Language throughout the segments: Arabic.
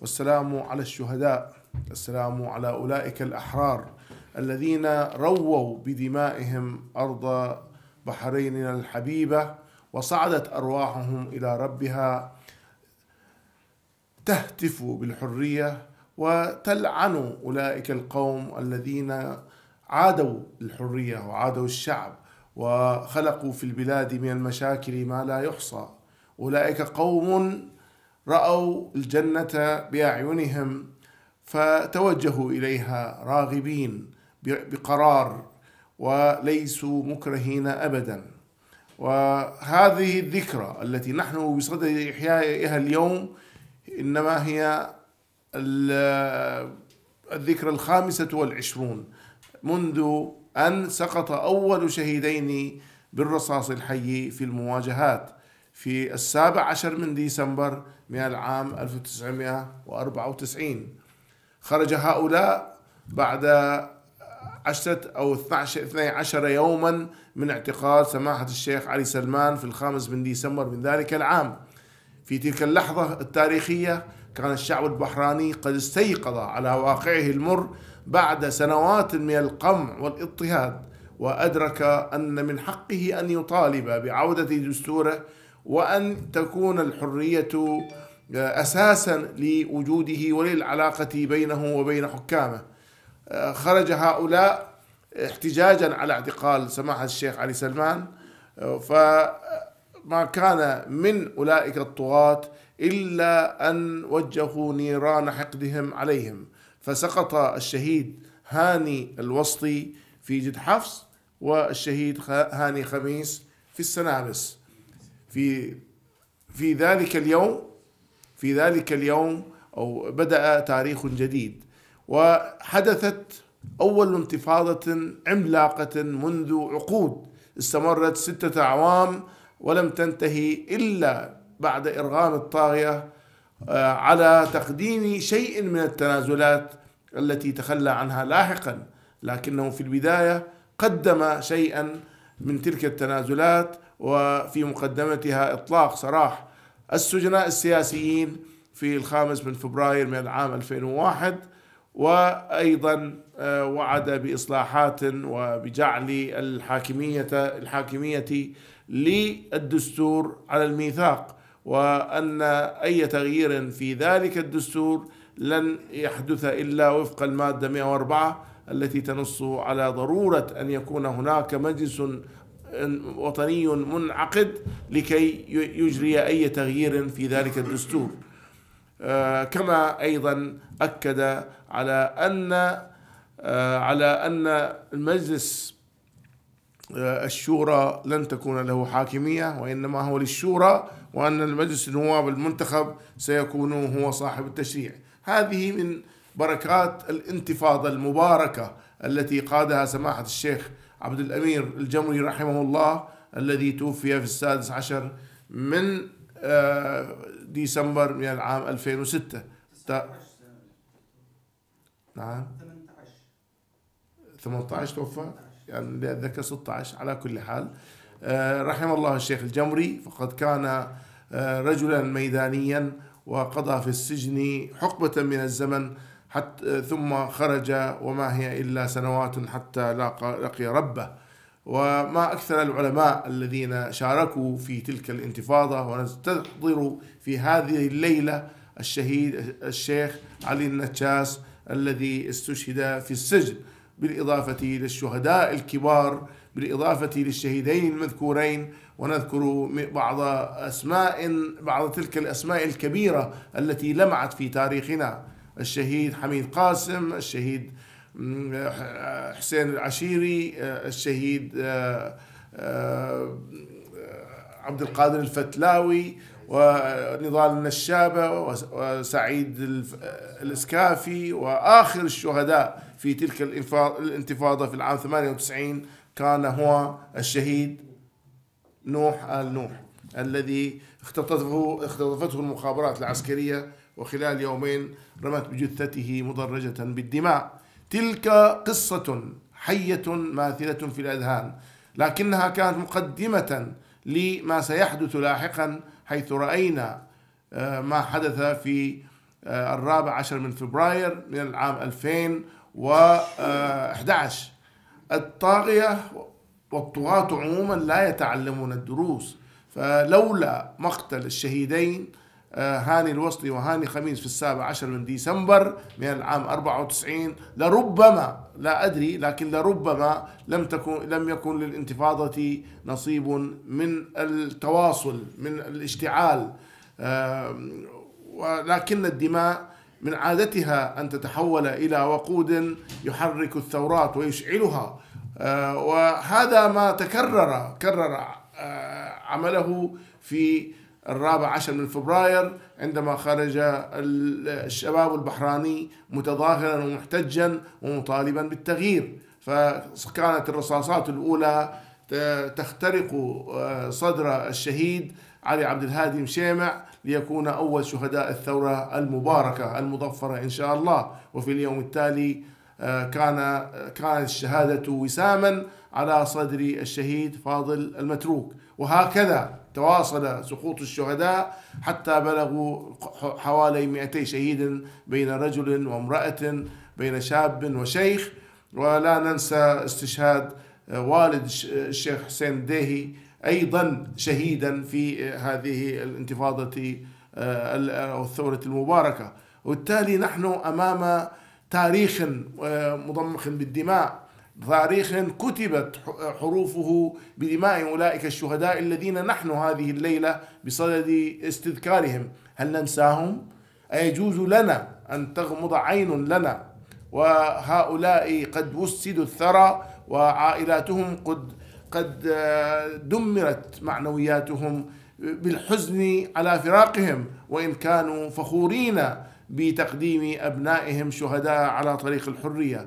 والسلام على الشهداء السلام على أولئك الأحرار الذين رووا بدمائهم أرض بحريننا الحبيبة وصعدت أرواحهم إلى ربها تهتف بالحرية وتلعن أولئك القوم الذين عادوا الحرية وعادوا الشعب وخلقوا في البلاد من المشاكل ما لا يحصى أولئك قوم رأوا الجنة بأعينهم فتوجهوا إليها راغبين بقرار وليسوا مكرهين أبدا وهذه الذكرى التي نحن بصدد إحيائها اليوم إنما هي الذكرى الخامسة والعشرون منذ أن سقط أول شهيدين بالرصاص الحي في المواجهات في السابع عشر من ديسمبر من العام 1994 خرج هؤلاء بعد عشرة أو 12, 12 يوما من اعتقال سماحة الشيخ علي سلمان في الخامس من ديسمبر من ذلك العام في تلك اللحظة التاريخية كان الشعب البحراني قد استيقظ على واقعه المر بعد سنوات من القمع والاضطهاد وأدرك أن من حقه أن يطالب بعودة دستوره وأن تكون الحرية آه، أساسا لوجوده وللعلاقة بينه وبين حكامه آه، خرج هؤلاء احتجاجا على اعتقال سماحة الشيخ علي سلمان آه، فما كان من أولئك الطغاة إلا أن وجهوا نيران حقدهم عليهم فسقط الشهيد هاني الوسطي في جد حفص والشهيد هاني خميس في السنابس في في ذلك اليوم في ذلك اليوم أو بدأ تاريخ جديد وحدثت أول انتفاضة عملاقة منذ عقود استمرت ستة أعوام ولم تنتهي إلا بعد إرغام الطاغية آه، على تقديم شيء من التنازلات التي تخلى عنها لاحقا لكنه في البداية قدم شيئا من تلك التنازلات وفي مقدمتها إطلاق سراح السجناء السياسيين في الخامس من فبراير من العام 2001 وأيضا آه، وعد بإصلاحات وبجعل الحاكمية الحاكمية للدستور على الميثاق وأن أي تغيير في ذلك الدستور لن يحدث إلا وفق المادة 104 التي تنص على ضرورة أن يكون هناك مجلس وطني منعقد لكي يجري أي تغيير في ذلك الدستور آه، كما أيضا أكد على أن آه، على أن المجلس آه، الشورى لن تكون له حاكمية وإنما هو للشورى وأن المجلس النواب المنتخب سيكون هو صاحب التشريع هذه من بركات الانتفاضة المباركة التي قادها سماحة الشيخ عبد الأمير الجمري رحمه الله الذي توفي في السادس عشر من آه، ديسمبر من العام 2006 نعم 18 توفى يعني لا أتذكر 16 على كل حال آه، رحم الله الشيخ الجمري فقد كان آه، رجلا ميدانيا وقضى في السجن حقبة من الزمن حتى ثم خرج وما هي إلا سنوات حتى لقي ربه وما أكثر العلماء الذين شاركوا في تلك الانتفاضة ونستحضر في هذه الليلة الشهيد الشيخ علي النجاس الذي استشهد في السجن بالإضافة للشهداء الكبار بالإضافة للشهيدين المذكورين ونذكر بعض أسماء بعض تلك الأسماء الكبيرة التي لمعت في تاريخنا الشهيد حميد قاسم الشهيد آه، حسين العشيري آه، الشهيد آه، عبد القادر الفتلاوي ونضال النشابة وسعيد الإسكافي وآخر الشهداء في تلك الانتفاضة في العام 98 كان هو الشهيد نوح آل نوح الذي اختطفته, اختطفته المخابرات العسكرية وخلال يومين رمت بجثته مدرجة بالدماء تلك قصة حية ماثلة في الأذهان لكنها كانت مقدمة لما سيحدث لاحقا حيث رأينا آه، ما حدث في آه، الرابع عشر من فبراير من العام 2011 الطاغية والطغاة عموما لا يتعلمون الدروس فلولا مقتل الشهيدين آه، هاني الوصلي وهاني خميس في السابع عشر من ديسمبر من العام 94 لربما لا أدري لكن لربما لم تكن لم يكن للانتفاضة نصيب من التواصل من الاشتعال آه، ولكن الدماء من عادتها أن تتحول إلى وقود يحرك الثورات ويشعلها آه، وهذا ما تكرر كرر عمله في الرابع عشر من فبراير عندما خرج الشباب البحراني متظاهرا ومحتجا ومطالبا بالتغيير فكانت الرصاصات الأولى تخترق آه، صدر الشهيد علي عبد الهادي مشيمع ليكون أول شهداء الثورة المباركة المظفرة إن شاء الله وفي اليوم التالي آه، كان كانت الشهادة وساما على صدر الشهيد فاضل المتروك وهكذا تواصل سقوط الشهداء حتى بلغوا حوالي 200 شهيدا بين رجل وامرأة بين شاب وشيخ ولا ننسى استشهاد والد الشيخ حسين الديهي أيضا شهيدا في هذه الانتفاضة آه، آه، أو الثورة المباركة وبالتالي نحن أمام تاريخ آه، مضمخ بالدماء تاريخ كتبت حروفه بدماء أولئك الشهداء الذين نحن هذه الليلة بصدد استذكارهم هل ننساهم؟ أيجوز لنا أن تغمض عين لنا وهؤلاء قد وسدوا الثرى وعائلاتهم قد قد آه، دمرت معنوياتهم بالحزن على فراقهم وإن كانوا فخورين بتقديم أبنائهم شهداء على طريق الحرية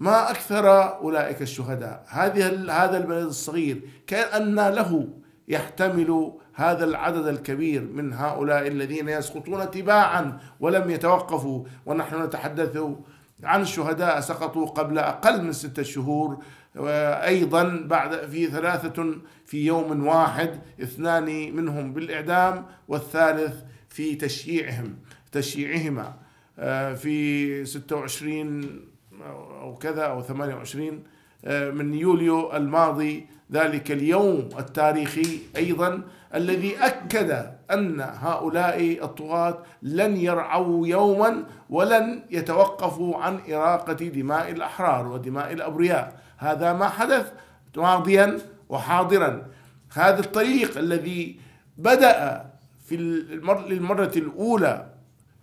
ما أكثر أولئك الشهداء هذه هذا البلد الصغير كأن له يحتمل هذا العدد الكبير من هؤلاء الذين يسقطون تباعا ولم يتوقفوا ونحن نتحدث عن شهداء سقطوا قبل أقل من ستة شهور أيضا بعد في ثلاثة في يوم واحد اثنان منهم بالإعدام والثالث في تشييعهم تشييعهما آه، في 26 أو كذا أو 28 آه، من يوليو الماضي ذلك اليوم التاريخي أيضا الذي أكد أن هؤلاء الطغاة لن يرعوا يوما ولن يتوقفوا عن إراقة دماء الأحرار ودماء الأبرياء هذا ما حدث ماضيا وحاضرا هذا الطريق الذي بدأ في للمره الأولى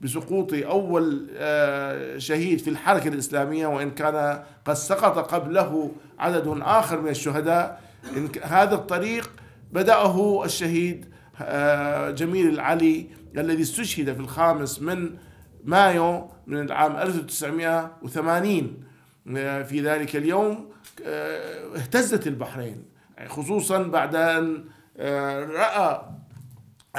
بسقوط أول آه، شهيد في الحركة الإسلامية وإن كان قد سقط قبله عدد آخر من الشهداء إن هذا الطريق بدأه الشهيد آه، جميل العلي الذي استشهد في الخامس من مايو من العام 1980 آه، في ذلك اليوم اهتزت البحرين خصوصا بعد أن رأى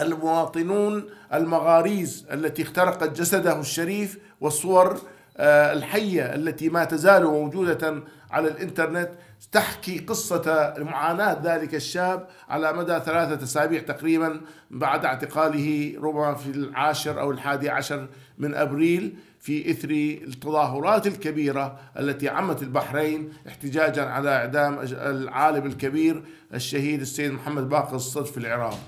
المواطنون المغاريز التي اخترقت جسده الشريف والصور آه، الحية التي ما تزال موجودة على الإنترنت تحكي قصة معاناة ذلك الشاب على مدى ثلاثة أسابيع تقريبا بعد اعتقاله ربما في العاشر أو الحادي عشر من أبريل في إثر التظاهرات الكبيرة التي عمت البحرين احتجاجا على إعدام العالم الكبير الشهيد السيد محمد باقر الصدف في العراق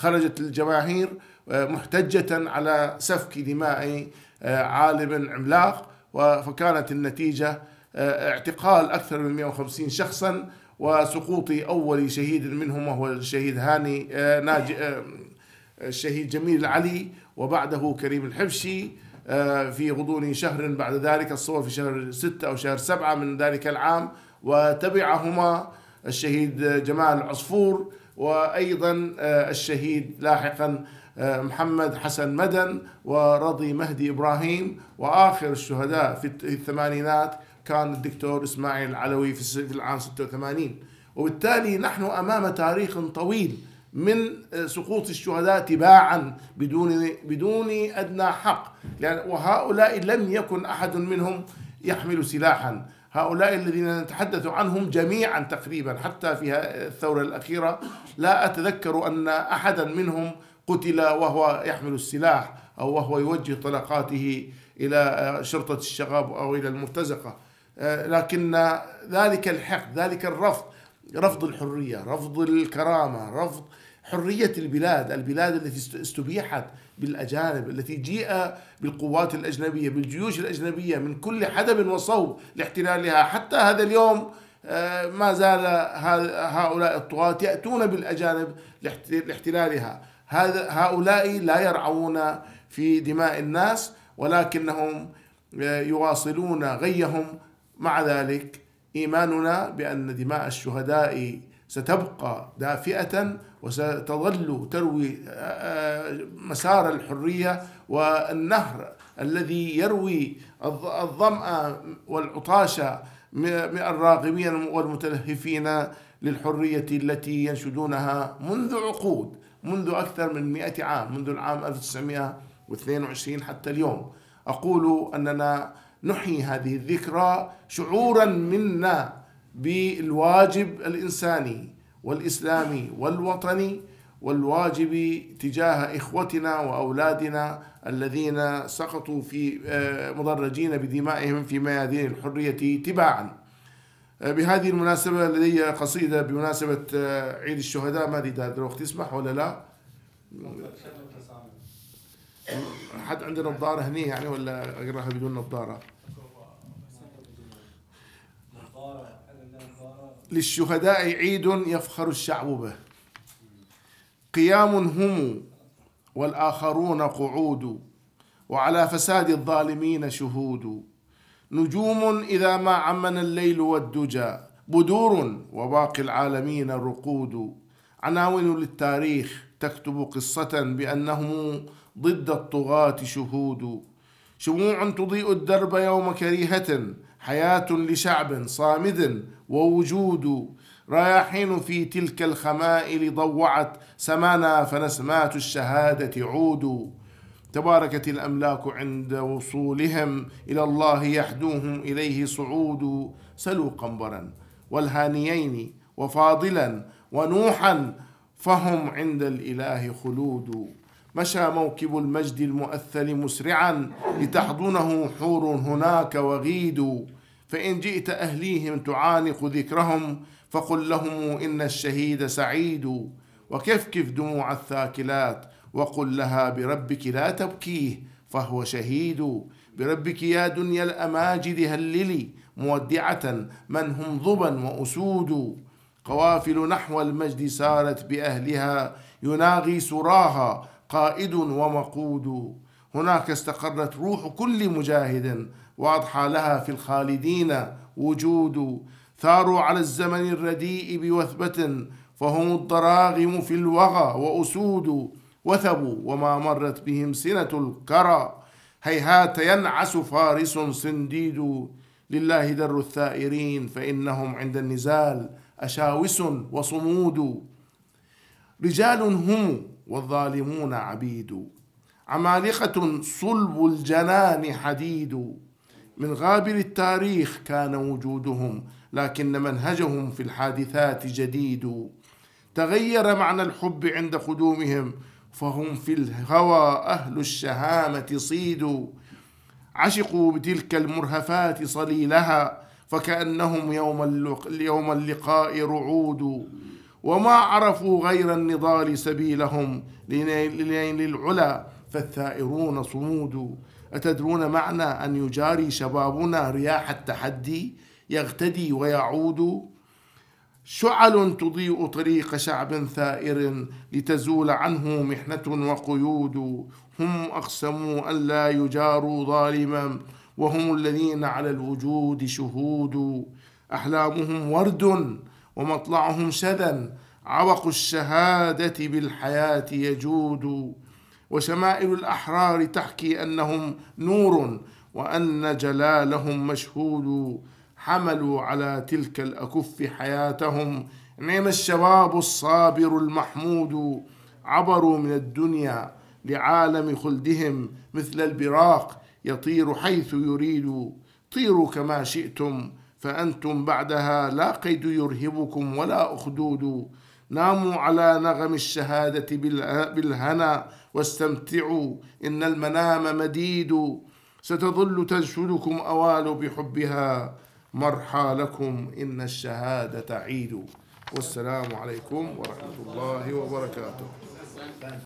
خرجت الجماهير آه، محتجة على سفك دماء آه، عالم عملاق فكانت النتيجة آه، اعتقال أكثر من 150 شخصا وسقوط أول شهيد منهم وهو الشهيد هاني ناجي الشهيد جميل العلي وبعده كريم الحبشي في غضون شهر بعد ذلك الصور في شهر ستة أو شهر سبعة من ذلك العام وتبعهما الشهيد جمال عصفور وأيضا آه، الشهيد لاحقا آه، محمد حسن مدن ورضي مهدي إبراهيم وآخر الشهداء في الثمانينات كان الدكتور إسماعيل العلوي في العام 86 وبالتالي نحن أمام تاريخ طويل من آه، سقوط الشهداء تباعا بدون بدون ادنى حق يعني وهؤلاء لم يكن احد منهم يحمل سلاحا هؤلاء الذين نتحدث عنهم جميعا تقريبا حتى في الثورة الأخيرة لا أتذكر أن أحدا منهم قتل وهو يحمل السلاح أو وهو يوجه طلقاته إلى آه، شرطة الشغاب أو إلى المرتزقة آه، لكن ذلك الحقد ذلك الرفض رفض الحرية رفض الكرامة رفض حرية البلاد البلاد التي استبيحت بالأجانب التي جيء بالقوات الأجنبية بالجيوش الأجنبية من كل حدب وصوب لاحتلالها حتى هذا اليوم آه، ما زال هؤلاء الطغاة يأتون بالأجانب لاحتلالها هذا هؤلاء لا يرعون في دماء الناس ولكنهم آه، يواصلون غيهم مع ذلك إيماننا بأن دماء الشهداء ستبقى دافئة وستظل تروي مسار الحرية والنهر الذي يروي الظمأ والعطاش الراغبين والمتلهفين للحرية التي ينشدونها منذ عقود منذ أكثر من مئة عام منذ العام 1922 حتى اليوم أقول أننا نحيي هذه الذكرى شعورا منا بالواجب الإنساني والإسلامي والوطني والواجب تجاه إخوتنا وأولادنا الذين سقطوا في آه، مدرجين بدمائهم في ميادين الحرية تباعا آه، بهذه المناسبة لدي قصيدة بمناسبة آه، عيد الشهداء ما أدري إذا الوقت تسمح ولا لا حد عنده نظارة هني يعني ولا أقراها بدون نظارة للشهداء عيد يفخر الشعب به قيام هم والآخرون قعود وعلى فساد الظالمين شهود نجوم إذا ما عمن الليل والدجى بدور وباقي العالمين الرقود عناوين للتاريخ تكتب قصة بأنهم ضد الطغاة شهود شموع تضيء الدرب يوم كريهة حياة لشعب صامد ووجود رياحين في تلك الخمائل ضوعت سمانا فنسمات الشهادة عود تباركت الأملاك عند وصولهم إلى الله يحدوهم إليه صعود سلوا قنبرا والهانيين وفاضلا ونوحا فهم عند الإله خلود مشى موكب المجد المؤثل مسرعا لتحضنه حور هناك وغيد فإن جئت أهليهم تعانق ذكرهم فقل لهم إن الشهيد سعيد وكفكف دموع الثاكلات وقل لها بربك لا تبكيه فهو شهيد بربك يا دنيا الأماجد هللي مودعة من هم ضبا وأسود قوافل نحو المجد سارت بأهلها يناغي سراها قائد ومقود هناك استقرت روح كل مجاهد واضحى لها في الخالدين وجود ثاروا على الزمن الرديء بوثبه فهم الضراغم في الوغى واسود وثبوا وما مرت بهم سنه الكرى هيهات ينعس فارس صنديد لله در الثائرين فانهم عند النزال اشاوس وصمود رجال هم والظالمون عبيد عمالقة صلب الجنان حديد من غابر التاريخ كان وجودهم لكن منهجهم في الحادثات جديد تغير معنى الحب عند قدومهم فهم في الهوى أهل الشهامة صيد عشقوا بتلك المرهفات صليلها فكأنهم يوم اللقاء رعود وما عرفوا غير النضال سبيلهم لنيل العلا فالثائرون صمود أتدرون معنى أن يجاري شبابنا رياح التحدي يغتدي ويعود شعل تضيء طريق شعب ثائر لتزول عنه محنة وقيود هم أقسموا أن لا يجاروا ظالما وهم الذين على الوجود شهود أحلامهم ورد ومطلعهم شذا عرق الشهادة بالحياة يجود وشمائل الأحرار تحكي أنهم نور وأن جلالهم مشهود حملوا على تلك الأكف حياتهم نعم الشباب الصابر المحمود عبروا من الدنيا لعالم خلدهم مثل البراق يطير حيث يريد طيروا كما شئتم فأنتم بعدها لا قيد يرهبكم ولا أخدود ناموا على نغم الشهادة بالهنا واستمتعوا إن المنام مديد ستظل تنشدكم أوال بحبها مرحى لكم إن الشهادة عيد والسلام عليكم ورحمة الله وبركاته